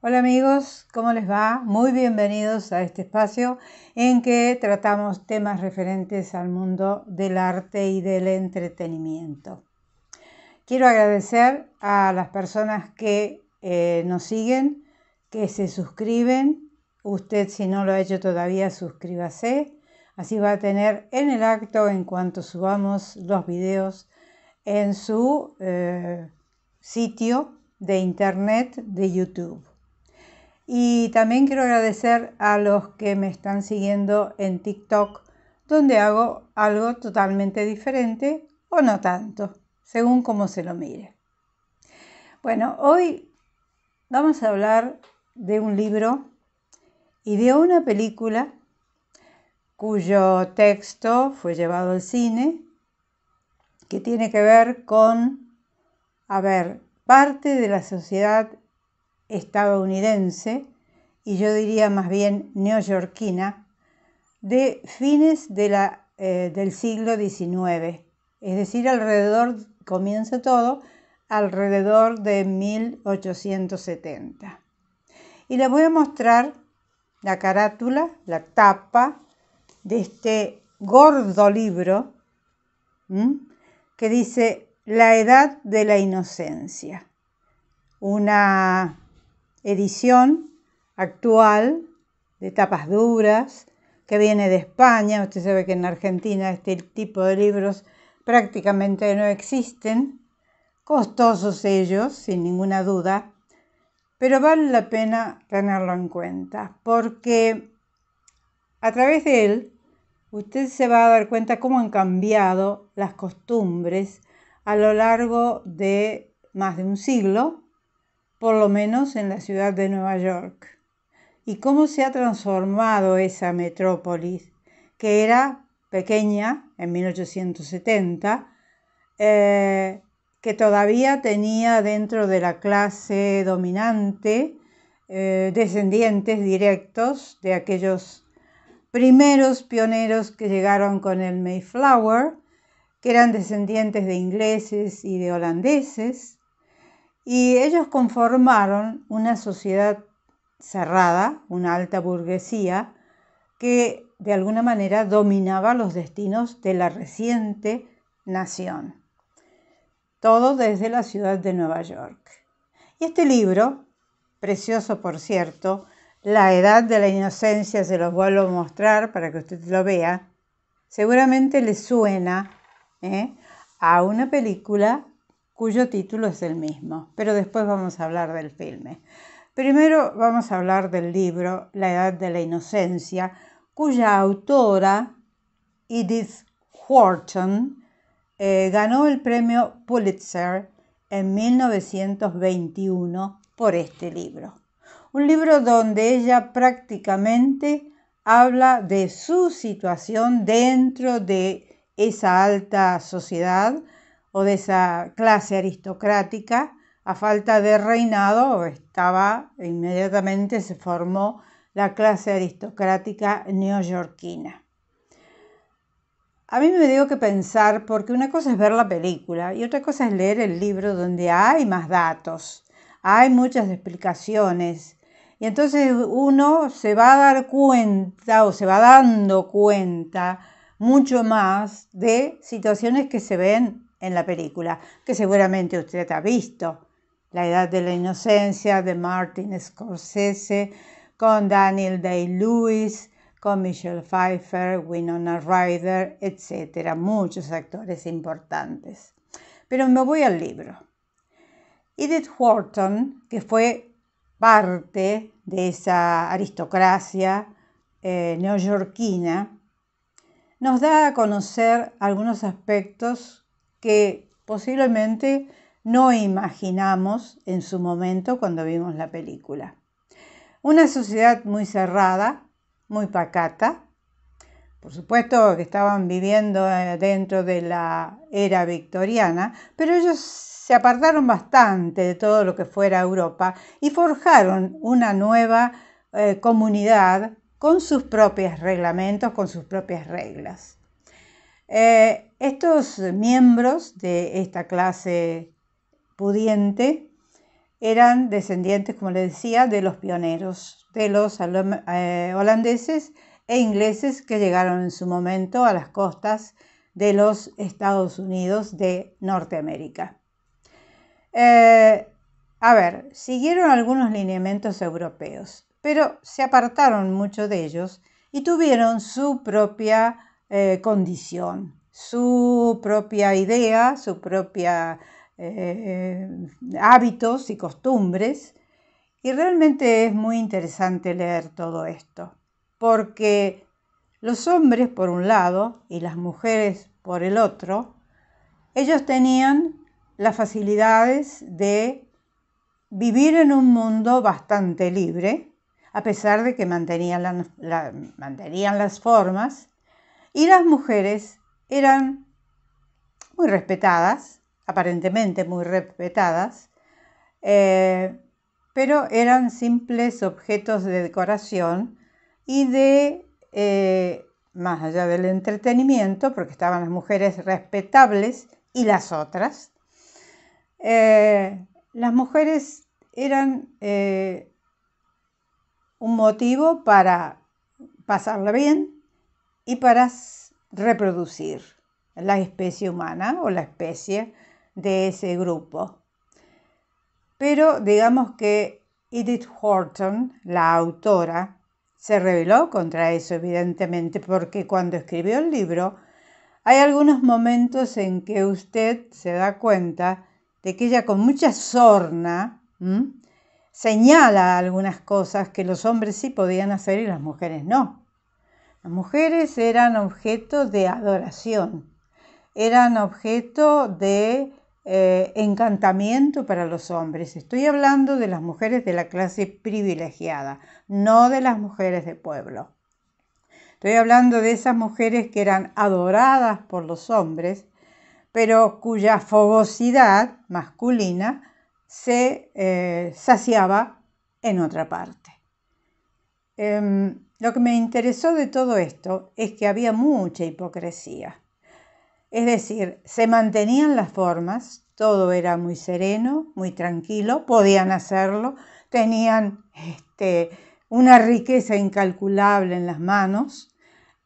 Hola amigos, ¿cómo les va? Muy bienvenidos a este espacio en que tratamos temas referentes al mundo del arte y del entretenimiento. Quiero agradecer a las personas que eh, nos siguen, que se suscriben. Usted si no lo ha hecho todavía, suscríbase. Así va a tener en el acto, en cuanto subamos los videos, en su eh, sitio de internet de YouTube. Y también quiero agradecer a los que me están siguiendo en TikTok, donde hago algo totalmente diferente o no tanto, según cómo se lo mire. Bueno, hoy vamos a hablar de un libro y de una película cuyo texto fue llevado al cine, que tiene que ver con, a ver, parte de la sociedad estadounidense, y yo diría más bien neoyorquina, de fines de la, eh, del siglo XIX, es decir, alrededor, comienza todo, alrededor de 1870. Y les voy a mostrar la carátula, la tapa de este gordo libro que dice La edad de la inocencia. Una edición actual de tapas duras que viene de España. Usted sabe que en Argentina este tipo de libros prácticamente no existen. Costosos ellos, sin ninguna duda, pero vale la pena tenerlo en cuenta porque a través de él usted se va a dar cuenta cómo han cambiado las costumbres a lo largo de más de un siglo por lo menos en la ciudad de Nueva York. Y cómo se ha transformado esa metrópolis, que era pequeña en 1870, eh, que todavía tenía dentro de la clase dominante eh, descendientes directos de aquellos primeros pioneros que llegaron con el Mayflower, que eran descendientes de ingleses y de holandeses, y ellos conformaron una sociedad cerrada, una alta burguesía, que de alguna manera dominaba los destinos de la reciente nación. Todo desde la ciudad de Nueva York. Y este libro, precioso por cierto, La edad de la inocencia, se los vuelvo a mostrar para que usted lo vea, seguramente le suena ¿eh? a una película cuyo título es el mismo, pero después vamos a hablar del filme. Primero vamos a hablar del libro La Edad de la Inocencia, cuya autora, Edith Wharton, eh, ganó el premio Pulitzer en 1921 por este libro. Un libro donde ella prácticamente habla de su situación dentro de esa alta sociedad o de esa clase aristocrática, a falta de reinado estaba inmediatamente se formó la clase aristocrática neoyorquina. A mí me dio que pensar porque una cosa es ver la película y otra cosa es leer el libro donde hay más datos, hay muchas explicaciones. Y entonces uno se va a dar cuenta o se va dando cuenta mucho más de situaciones que se ven en la película, que seguramente usted ha visto. La Edad de la Inocencia de Martin Scorsese, con Daniel Day-Lewis, con Michelle Pfeiffer, Winona Ryder, etcétera, muchos actores importantes. Pero me voy al libro. Edith Wharton, que fue parte de esa aristocracia eh, neoyorquina, nos da a conocer algunos aspectos que posiblemente no imaginamos en su momento cuando vimos la película. Una sociedad muy cerrada, muy pacata. Por supuesto que estaban viviendo eh, dentro de la era victoriana, pero ellos se apartaron bastante de todo lo que fuera Europa y forjaron una nueva eh, comunidad con sus propios reglamentos, con sus propias reglas. Eh, estos miembros de esta clase pudiente eran descendientes, como les decía, de los pioneros, de los eh, holandeses e ingleses que llegaron en su momento a las costas de los Estados Unidos de Norteamérica. Eh, a ver, siguieron algunos lineamientos europeos, pero se apartaron mucho de ellos y tuvieron su propia eh, condición, su propia idea, sus propios eh, hábitos y costumbres. Y realmente es muy interesante leer todo esto, porque los hombres por un lado y las mujeres por el otro, ellos tenían las facilidades de vivir en un mundo bastante libre, a pesar de que mantenían, mantenían las formas, y las mujeres eran muy respetadas, aparentemente muy respetadas, eh, pero eran simples objetos de decoración y de, eh, más allá del entretenimiento, porque estaban las mujeres respetables y las otras, eh, las mujeres eran un motivo para pasarla bien y para reproducir la especie humana o la especie de ese grupo. Pero digamos que Edith Horton, la autora, se rebeló contra eso, evidentemente, porque cuando escribió el libro, hay algunos momentos en que usted se da cuenta de que ella con mucha sorna señala algunas cosas que los hombres sí podían hacer y las mujeres no. Las mujeres eran objeto de adoración, eran objeto de eh, encantamiento para los hombres. Estoy hablando de las mujeres de la clase privilegiada, no de las mujeres de pueblo. Estoy hablando de esas mujeres que eran adoradas por los hombres, pero cuya fogosidad masculina se eh, saciaba en otra parte. Em, lo que me interesó de todo esto es que había mucha hipocresía. Es decir, se mantenían las formas, todo era muy sereno, muy tranquilo, podían hacerlo, tenían este, una riqueza incalculable en las manos,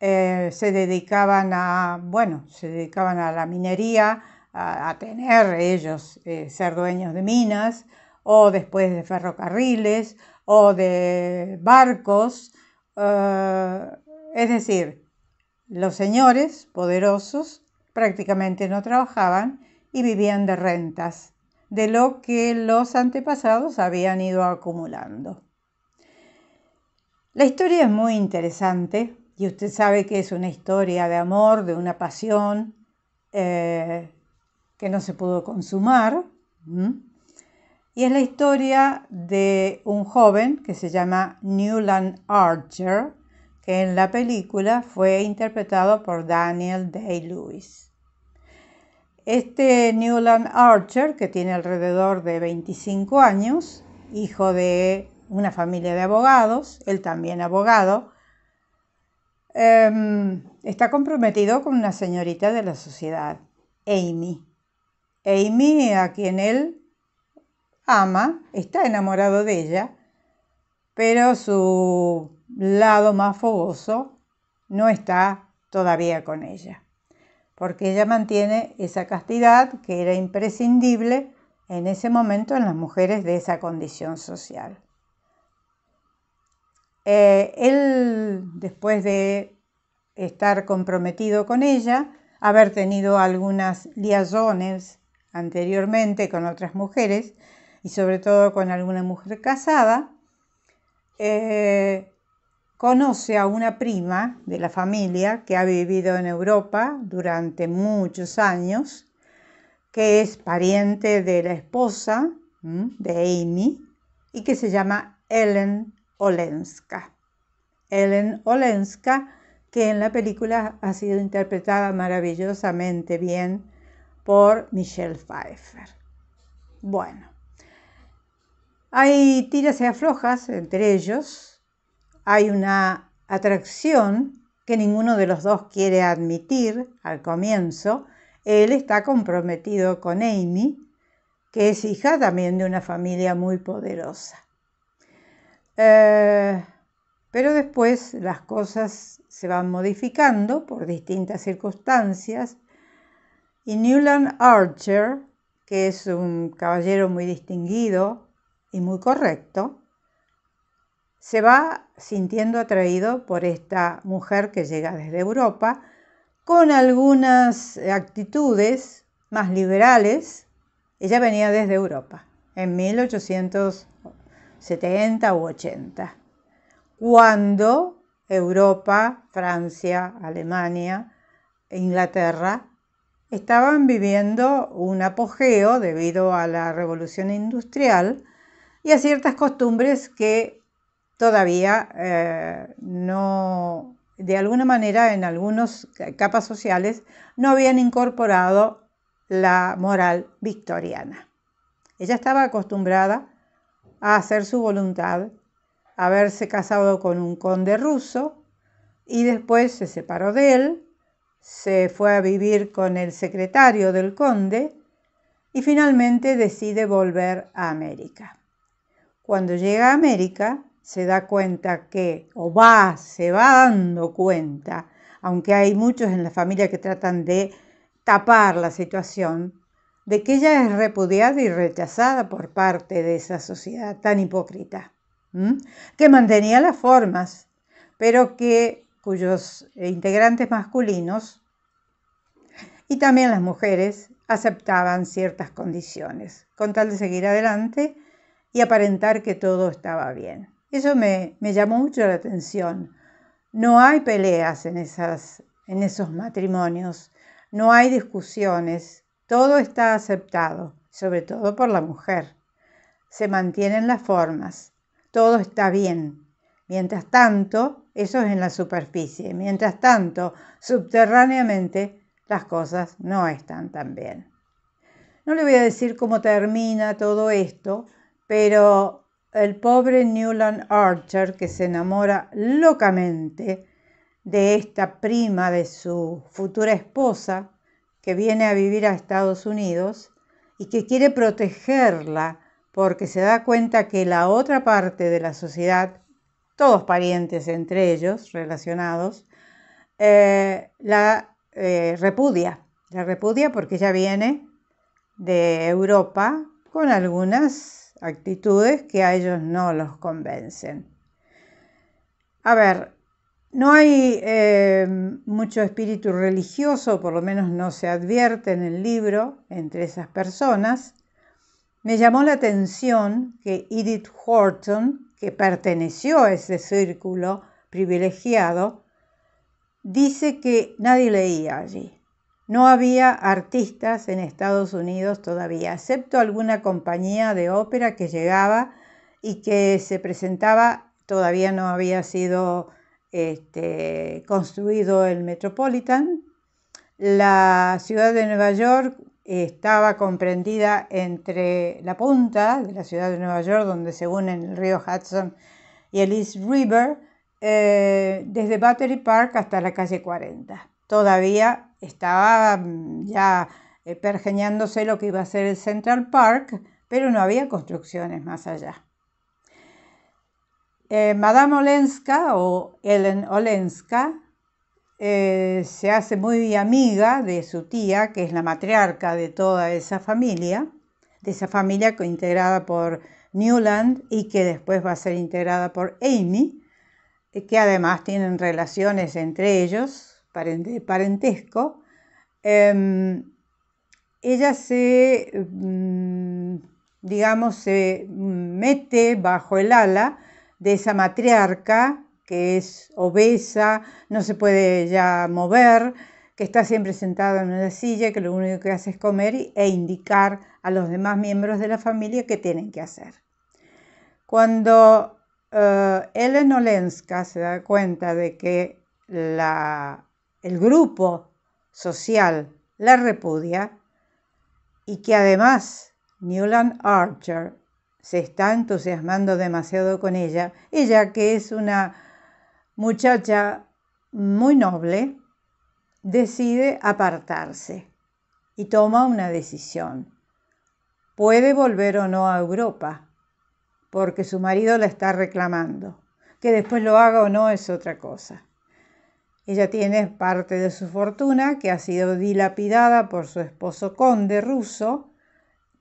eh, se dedicaban a, bueno, se dedicaban a la minería, a, tener ellos eh, ser dueños de minas, o después de ferrocarriles, o de barcos, Ah, es decir, los señores poderosos prácticamente no trabajaban y vivían de rentas, de lo que los antepasados habían ido acumulando. La historia es muy interesante y usted sabe que es una historia de amor, de una pasión eh, que no se pudo consumar y es la historia de un joven que se llama Newland Archer, que en la película fue interpretado por Daniel Day-Lewis. Este Newland Archer, que tiene alrededor de 25 años, hijo de una familia de abogados, él también abogado, em, está comprometido con una señorita de la sociedad, Amy. Amy, a quien él ama, está enamorado de ella, pero su lado más fogoso no está todavía con ella, porque ella mantiene esa castidad que era imprescindible en ese momento en las mujeres de esa condición social. Eh, él, después de estar comprometido con ella, haber tenido algunas liaciones anteriormente con otras mujeres, y sobre todo con alguna mujer casada, eh, conoce a una prima de la familia que ha vivido en Europa durante muchos años, que es pariente de la esposa de Amy y que se llama Ellen Olenska. Ellen Olenska, que en la película ha sido interpretada maravillosamente bien por Michelle Pfeiffer. Bueno, hay tiras y aflojas entre ellos, hay una atracción que ninguno de los dos quiere admitir al comienzo. Él está comprometido con Amy, que es hija también de una familia muy poderosa. Eh, pero después las cosas se van modificando por distintas circunstancias y Newland Archer, que es un caballero muy distinguido y muy correcto, se va sintiendo atraído por esta mujer que llega desde Europa con algunas actitudes más liberales. Ella venía desde Europa en 1870 u 80, cuando Europa, Francia, Alemania, e Inglaterra estaban viviendo un apogeo debido a la revolución industrial y a ciertas costumbres que todavía eh, no, de alguna manera en algunas capas sociales, no habían incorporado la moral victoriana. Ella estaba acostumbrada a hacer su voluntad, a haberse casado con un conde ruso y después se separó de él, se fue a vivir con el secretario del conde y finalmente decide volver a América. Cuando llega a América, se da cuenta que, o va, se va dando cuenta, aunque hay muchos en la familia que tratan de tapar la situación, de que ella es repudiada y rechazada por parte de esa sociedad tan hipócrita, que mantenía las formas, pero que cuyos integrantes masculinos y también las mujeres aceptaban ciertas condiciones, con tal de seguir adelante y aparentar que todo estaba bien. Eso me, llamó mucho la atención. No hay peleas en, esas, en esos matrimonios, no hay discusiones, todo está aceptado, sobre todo por la mujer. Se mantienen las formas, todo está bien. Mientras tanto, eso es en la superficie, mientras tanto, subterráneamente, las cosas no están tan bien. No le voy a decir cómo termina todo esto, pero el pobre Newland Archer, que se enamora locamente de esta prima de su futura esposa, que viene a vivir a Estados Unidos y que quiere protegerla porque se da cuenta que la otra parte de la sociedad, todos parientes entre ellos relacionados, eh, la eh, repudia. La repudia porque ella viene de Europa con algunas actitudes que a ellos no los convencen. A ver, no hay eh, mucho espíritu religioso, por lo menos no se advierte en el libro entre esas personas. Me llamó la atención que Edith Horton, que perteneció a ese círculo privilegiado, dice que nadie leía allí. No había artistas en Estados Unidos todavía, excepto alguna compañía de ópera que llegaba y que se presentaba, todavía no había sido este, construido el Metropolitan. La ciudad de Nueva York estaba comprendida entre la punta de la ciudad de Nueva York, donde se unen el río Hudson y el East River, eh, desde Battery Park hasta la calle 40 todavía estaba mm, ya eh, pergeñándose lo que iba a ser el Central Park, pero no había construcciones más allá. Eh, Madame Olenska o Ellen Olenska eh, se hace muy amiga de su tía, que es la matriarca de toda esa familia, de esa familia integrada por Newland y que después va a ser integrada por Amy, que además tienen relaciones entre ellos, parentesco, em, ella se, mm, digamos, se mete bajo el ala de esa matriarca que es obesa, no se puede ya mover, que está siempre sentada en una silla, que lo único que hace es comer e indicar a los demás miembros de la familia qué tienen que hacer. Cuando uh, Olenska se da cuenta de que la el grupo social la repudia y que además Newland Archer se está entusiasmando demasiado con ella, ella que es una muchacha muy noble, decide apartarse y toma una decisión. Puede volver o no a Europa, porque su marido la está reclamando. Que después lo haga o no es otra cosa. Ella tiene parte de su fortuna que ha sido dilapidada por su esposo conde ruso,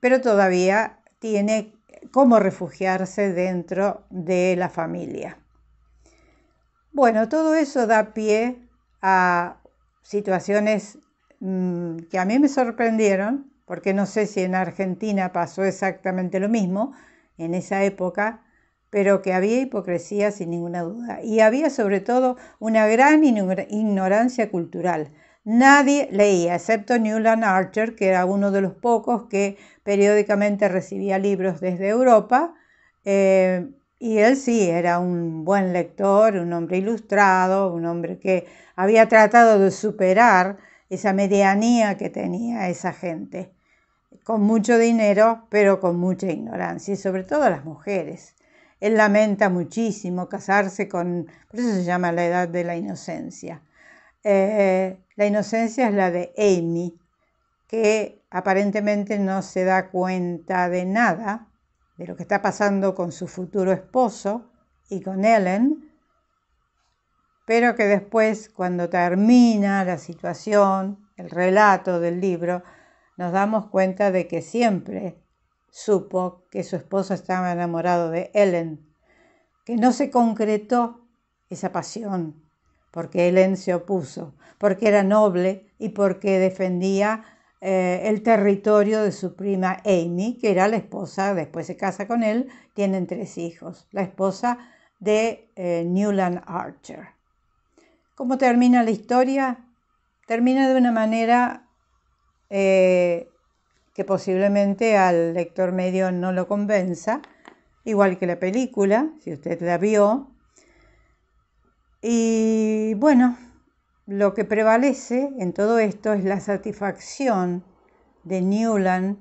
pero todavía tiene cómo refugiarse dentro de la familia. Bueno, todo eso da pie a situaciones mm, que a mí me sorprendieron, porque no sé si en Argentina pasó exactamente lo mismo en esa época, pero que había hipocresía sin ninguna duda. Y había sobre todo una gran ignorancia cultural. Nadie leía, excepto Newland Archer, que era uno de los pocos que periódicamente recibía libros desde Europa. Eh, y él sí, era un buen lector, un hombre ilustrado, un hombre que había tratado de superar esa medianía que tenía esa gente, con mucho dinero, pero con mucha ignorancia, y sobre todo las mujeres. Él lamenta muchísimo casarse con, por eso se llama la edad de la inocencia. Eh, la inocencia es la de Amy, que aparentemente no se da cuenta de nada, de lo que está pasando con su futuro esposo y con Ellen, pero que después, cuando termina la situación, el relato del libro, nos damos cuenta de que siempre supo que su esposo estaba enamorado de Ellen, que no se concretó esa pasión, porque Ellen se opuso, porque era noble y porque defendía eh, el territorio de su prima Amy, que era la esposa, después se casa con él, tienen tres hijos, la esposa de eh, Newland Archer. ¿Cómo termina la historia? Termina de una manera eh, que posiblemente al lector medio no lo convenza, igual que la película, si usted la vio. Y bueno, lo que prevalece en todo esto es la satisfacción de Newland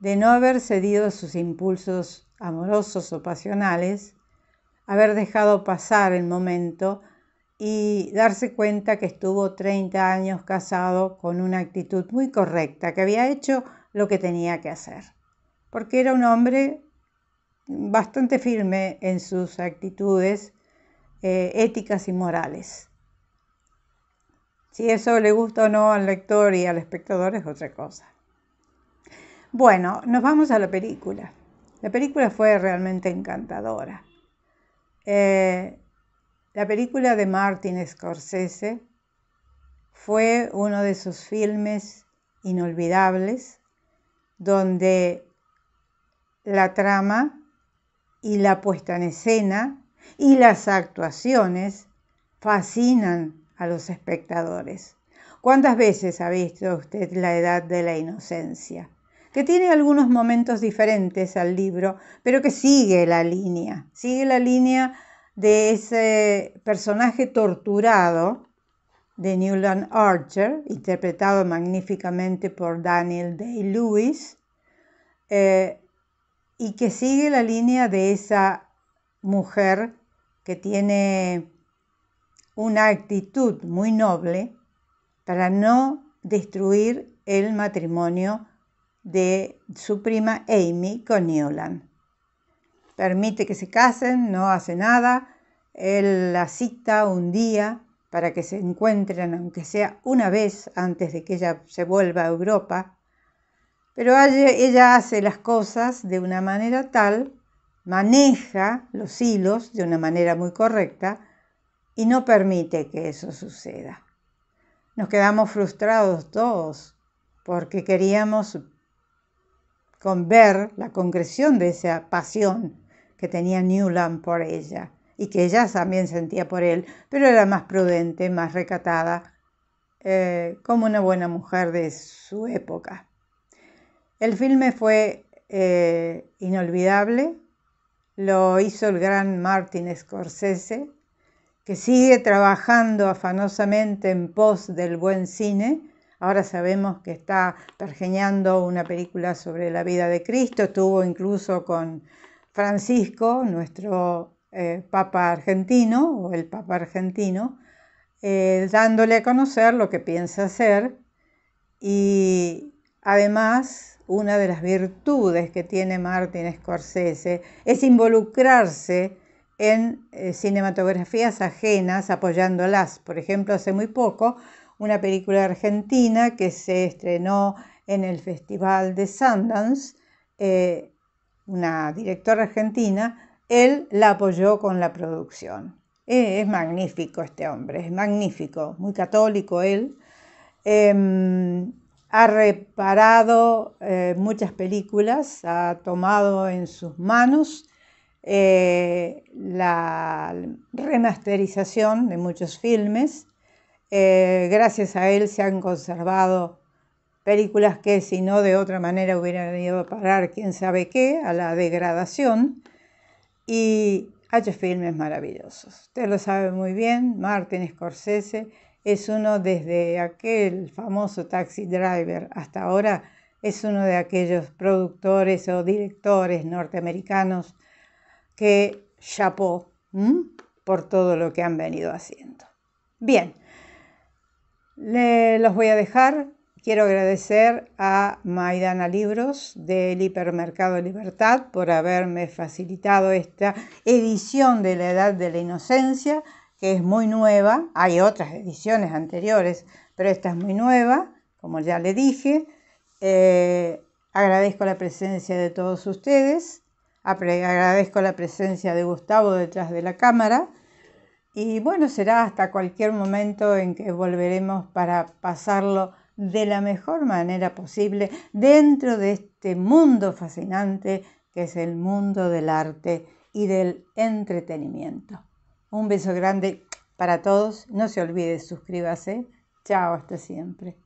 de no haber cedido sus impulsos amorosos o pasionales, haber dejado pasar el momento y darse cuenta que estuvo 30 años casado con una actitud muy correcta, que había hecho lo que tenía que hacer, porque era un hombre bastante firme en sus actitudes eh, éticas y morales. Si eso le gusta o no al lector y al espectador es otra cosa. Bueno, nos vamos a la película. La película fue realmente encantadora. Eh, la película de Martin Scorsese fue uno de sus filmes inolvidables donde la trama y la puesta en escena y las actuaciones fascinan a los espectadores. ¿Cuántas veces ha visto usted la edad de la inocencia? Que tiene algunos momentos diferentes al libro, pero que sigue la línea, sigue la línea de ese personaje torturado de Newland Archer, interpretado magníficamente por Daniel Day-Lewis, eh, y que sigue la línea de esa mujer que tiene una actitud muy noble para no destruir el matrimonio de su prima Amy con Newland. Permite que se casen, no hace nada, él la cita un día para que se encuentren, aunque sea una vez antes de que ella se vuelva a Europa, pero ella hace las cosas de una manera tal, maneja los hilos de una manera muy correcta y no permite que eso suceda. Nos quedamos frustrados todos porque queríamos ver la concreción de esa pasión que tenía Newland por ella y que ella también sentía por él, pero era más prudente, más recatada, eh, como una buena mujer de su época. El filme fue eh, inolvidable, lo hizo el gran Martin Scorsese, que sigue trabajando afanosamente en pos del buen cine. Ahora sabemos que está pergeñando una película sobre la vida de Cristo, estuvo incluso con Francisco, nuestro eh, Papa argentino o el Papa argentino, eh, dándole a conocer lo que piensa hacer y además una de las virtudes que tiene Martin Scorsese es involucrarse en eh, cinematografías ajenas apoyándolas. Por ejemplo, hace muy poco una película argentina que se estrenó en el Festival de Sundance, una directora argentina, él la apoyó con la producción. Eh, es magnífico este hombre, es magnífico, muy católico él. Em, ha reparado eh, muchas películas, ha tomado en sus manos eh, la remasterización de muchos filmes. gracias a él se han conservado películas que si no de otra manera hubieran ido a parar quién sabe qué, a la degradación y ha hecho filmes maravillosos. Usted lo sabe muy bien, Martin Scorsese es uno desde aquel famoso Taxi Driver hasta ahora, es uno de aquellos productores o directores norteamericanos que chapó por todo lo que han venido haciendo. Bien, los voy a dejar Quiero agradecer a Maidana Libros del Hipermercado Libertad por haberme facilitado esta edición de la Edad de la Inocencia, que es muy nueva. Hay otras ediciones anteriores, pero esta es muy nueva, como ya le dije. Eh, agradezco la presencia de todos ustedes. Agradezco la presencia de Gustavo detrás de la cámara. Y bueno, será hasta cualquier momento en que volveremos para pasarlo de la mejor manera posible dentro de este mundo fascinante que es el mundo del arte y del entretenimiento. Un beso grande para todos. No se olvide, suscríbase. Chao, hasta siempre.